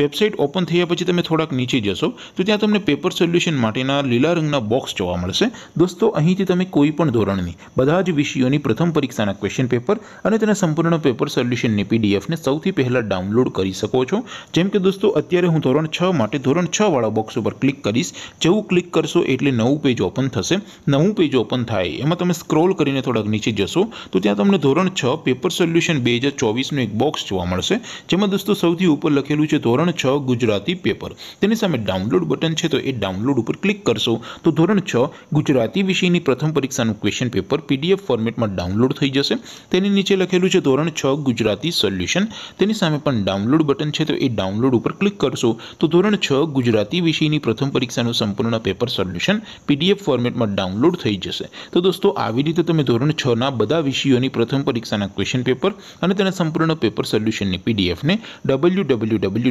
website open થયા પછી તમે થોડાક નીચે જશો તો ત્યાં તમને પેપર સોલ્યુશન માટેના લીલા રંગના બોક્સ જોવા મળશે દોસ્તો અહીંથી તમે કોઈ પણ ધોરણની બધા જ વિષયોની પ્રથમ પરીક્ષાના ક્વેશ્ચન પેપર અને તેના સંપૂર્ણ પેપર સોલ્યુશનની પીડીએફને સૌથી પહેલાં ડાઉનલોડ કરી શકો છો જેમ કે દોસ્તો અત્યારે હું ધોરણ છ માટે ધોરણ છ વાળા બોક્સ ઉપર ક્લિક કરીશ જેવું ક્લિક કરશો એટલે નવું પેજ ઓપન થશે નવું પેજ ઓપન થાય એમાં તમે સ્ક્રોલ કરીને થોડાક નીચે જશો તો ત્યાં તમને ધોરણ છ પેપર સોલ્યુશન બે હજાર ચોવીસનું એક બોક્સ જોવા મળશે જેમાં દોસ્તો સૌથી ઉપર લખેલું છે ધોરણ છ ગુજરાતી પેપર તેની સામે ડાઉનલોડ બટન છે તો એ ડાઉનલોડ ઉપર ક્લિક કરશો તો ધોરણ છ ગુજરાતી વિષયની પ્રથમ પરીક્ષાનું ક્વેશ્ચન પેપર પીડીએફ ફોર્મેટમાં ડાઉનલોડ થઈ જશે તેની નીચે લખેલું છે ધોરણ છ ગુજરાતી સોલ્યુશન તેની સામે પણ ડાઉનલોડ બટન છે તો એ ડાઉનલોડ ઉપર ક્લિક કરશો તો ધોરણ છ ગુજરાતી વિષયની પ્રથમ પરીક્ષાનું સંપૂર્ણ પેપર સોલ્યુશન પીડીએફ ફોર્મેટમાં ડાઉનલોડ થઈ જશે તો દોસ્તો આવી રીતે તમે ધોરણ છના બધા વિષયોની પ્રથમ પરીક્ષાના ક્વેશ્ચન પેપર અને તેના સંપૂર્ણ પેપર સોલ્યુશનની પીડીએફને ડબલ્યુ ડબલ્યુ ડબલ્યુ